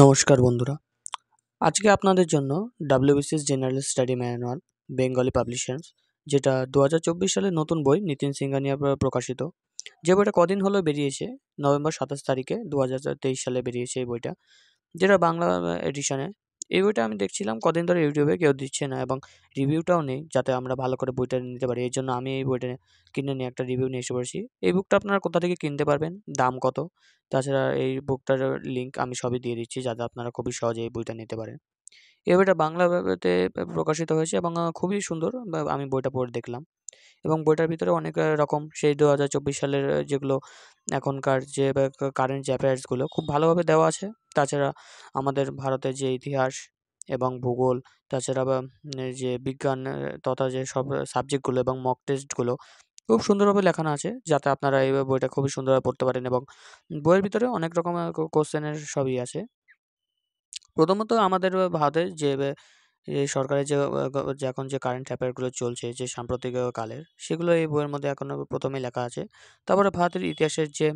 নমস্কার বন্ধুরা আজকে আপনাদের জন্য WBCS general study manual Bengali publishers যেটা দু সালে নতুন বই নিতিন সিঙ্গানিয়া প্রকাশিত যে বইটা কদিন হলো বেরিয়েছে নভেম্বর সাতাশ তারিখে দু সালে বেরিয়েছে এই বইটা যেটা বাংলা এডিশনে এই বইটা আমি দেখছিলাম কদিন ধরে ইউটিউবে কেউ দিচ্ছে না এবং রিভিউটাও নেই যাতে আমরা ভালো করে বইটা নিতে পারি এই জন্য আমি এই বইটা কিনে নিয়ে একটা রিভিউ নিয়ে এসে পড়েছি এই বুকটা আপনারা কোথা থেকে কিনতে পারবেন দাম কত তাছাড়া এই বুকটার লিঙ্ক আমি সবই দিয়ে দিচ্ছি যাতে আপনারা খুবই সহজে এই বইটা নিতে পারেন এই বইটা বাংলাতে প্রকাশিত হয়েছে এবং খুবই সুন্দর আমি বইটা পড়ে দেখলাম এবং বইটার ভিতরে অনেক রকম সেই দু সালের যেগুলো এখনকার যে কারেন্ট অ্যাফেয়ার্সগুলো খুব ভালোভাবে দেওয়া আছে তাছাড়া আমাদের ভারতের যে ইতিহাস এবং ভূগোল তাছাড়া বা যে বিজ্ঞান তথা যে সব সাবজেক্টগুলো এবং মক টেস্টগুলো খুব সুন্দরভাবে লেখানো আছে যাতে আপনারা এই বইটা খুবই সুন্দরভাবে পড়তে পারেন এবং বইয়ের ভিতরে অনেক রকমের কোশ্চেনের সবই আছে প্রথমত আমাদের ভারতের যে এই সরকারের যে এখন যে কারেন্ট অ্যাফেয়ারগুলো চলছে যে সাম্প্রতিক কালের সেগুলো এই বইয়ের মধ্যে এখন প্রথমেই লেখা আছে তারপরে ভারতের ইতিহাসের যে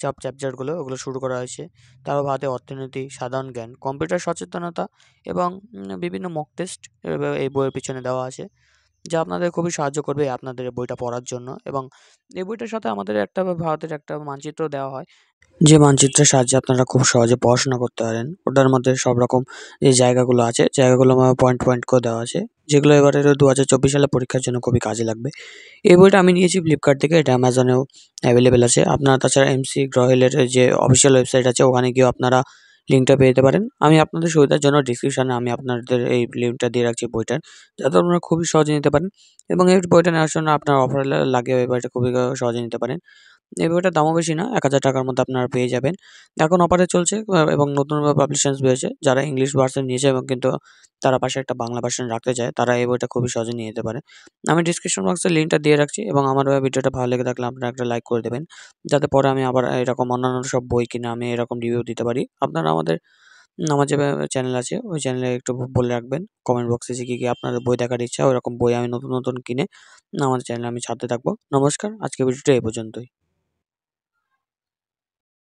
সব চ্যাপচারগুলো ওগুলো শুরু করা হয়েছে তারপর ভারতের অর্থনীতি সাধারণ জ্ঞান কম্পিউটার সচেতনতা এবং বিভিন্ন মক টেস্ট এই বইয়ের পিছনে দেওয়া আছে যা আপনাদের খুবই সাহায্য করবে আপনাদের বইটা পড়ার জন্য এবং এই বইটার সাথে আমাদের একটা ভারতের একটা মানচিত্র দেওয়া হয় যে মানচিত্রের সাহায্যে আপনারা খুব সহজে পড়াশোনা করতে পারেন ওটার মধ্যে সব রকম যে জায়গাগুলো আছে জায়গাগুলো আমার পয়েন্ট পয়েন্ট করে দেওয়া আছে যেগুলো এবারে দু হাজার চব্বিশ সালে পরীক্ষার জন্য খুবই কাজে লাগবে এই বইটা আমি নিয়েছি ফ্লিপকার্ট থেকে এটা অ্যামাজনেও অ্যাভেলেবেল আছে আপনারা তাছাড়া এমসি গ্রহেলের যে অফিসিয়াল ওয়েবসাইট আছে ওখানে গিয়েও আপনারা লিঙ্কটা পেয়ে যেতে পারেন আমি আপনাদের সুবিধার জন্য ডিসক্রিপশানে আমি আপনাদের এই লিঙ্কটা দিয়ে রাখছি বইটার যাতে আপনারা খুবই সহজে নিতে পারেন এবং এই বইটা নেওয়ার জন্য আপনার অফার লাগে এই বইটা খুবই সহজে নিতে পারেন এই বইটার দামও বেশি না এক হাজার টাকার মধ্যে আপনারা পেয়ে যাবেন এখন অপারে চলছে এবং নতুনভাবে পাবলিশার্স বেড়েছে যারা ইংলিশ ভার্সন নিয়েছে এবং কিন্তু তারা পাশে একটা বাংলা ভার্সন রাখতে চায় তারা এই বইটা খুবই সহজে নিয়ে যেতে পারে আমি ডিসক্রিপশন বক্সে লিঙ্কটা দিয়ে রাখছি এবং আমার ভিডিওটা ভালো লেগে থাকলে আপনারা একটা লাইক করে দেবেন যাতে পরে আমি আবার এরকম অন্যান্য সব বই কিনে আমি এরকম রিভিউ দিতে পারি আপনারা আমাদের আমার যে চ্যানেল আছে ওই চ্যানেলে একটু বলে রাখবেন কমেন্ট বক্সে যে কী কী আপনাদের বই দেখার ইচ্ছা ওরকম বই আমি নতুন নতুন কিনে আমাদের চ্যানেলে আমি ছাড়তে থাকবো নমস্কার আজকে ভিডিওটা এই পর্যন্তই